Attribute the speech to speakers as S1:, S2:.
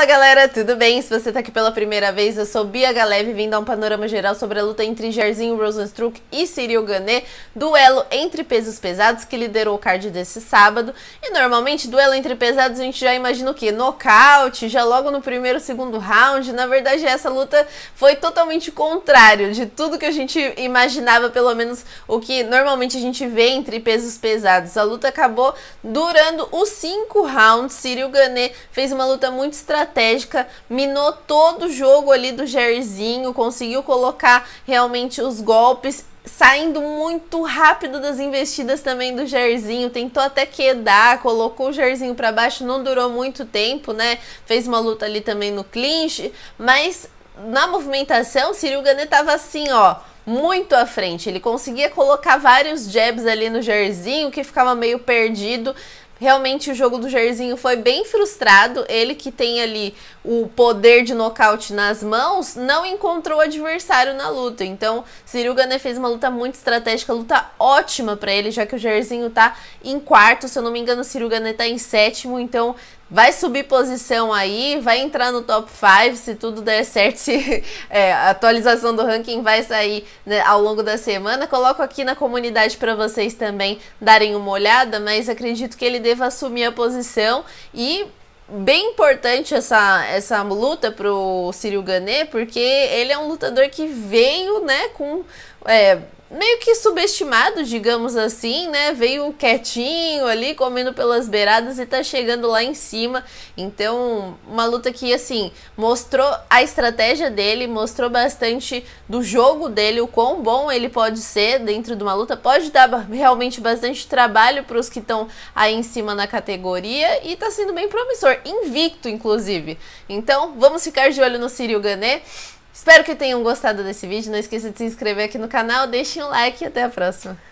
S1: Fala galera, tudo bem? Se você tá aqui pela primeira vez, eu sou Bia Galeve, vim dar um panorama geral sobre a luta entre Jairzinho Rosenstruck e Cyril Gané, duelo entre pesos pesados que liderou o card desse sábado. E normalmente, duelo entre pesados a gente já imagina o quê? Nocaute, já logo no primeiro, segundo round. Na verdade, essa luta foi totalmente contrário de tudo que a gente imaginava, pelo menos o que normalmente a gente vê entre pesos pesados. A luta acabou durando os cinco rounds. Cyril Gané fez uma luta muito estratégica estratégica, minou todo o jogo ali do Jairzinho, conseguiu colocar realmente os golpes saindo muito rápido das investidas também do Jairzinho, tentou até quedar, colocou o Jairzinho para baixo, não durou muito tempo, né? Fez uma luta ali também no clinch, mas na movimentação, Cyril Gane tava assim, ó, muito à frente. Ele conseguia colocar vários jabs ali no Jairzinho, que ficava meio perdido, Realmente o jogo do Jairzinho foi bem frustrado. Ele que tem ali o poder de nocaute nas mãos, não encontrou o adversário na luta. Então, Cyril Gane né fez uma luta muito estratégica, luta ótima para ele, já que o Jairzinho tá em quarto, se eu não me engano, o Cyril Gane né tá em sétimo. Então, vai subir posição aí, vai entrar no top 5, se tudo der certo, se, é, a atualização do ranking vai sair né, ao longo da semana. Coloco aqui na comunidade para vocês também darem uma olhada, mas acredito que ele deva assumir a posição e bem importante essa, essa luta pro Cyril Gané, porque ele é um lutador que veio, né, com é, meio que subestimado, digamos assim, né? Veio quietinho ali, comendo pelas beiradas e tá chegando lá em cima. Então, uma luta que, assim, mostrou a estratégia dele, mostrou bastante do jogo dele, o quão bom ele pode ser dentro de uma luta. Pode dar realmente bastante trabalho para os que estão aí em cima na categoria e tá sendo bem promissor, invicto, inclusive. Então, vamos ficar de olho no Cyril Ganet. Espero que tenham gostado desse vídeo. Não esqueça de se inscrever aqui no canal, Deixe um like e até a próxima.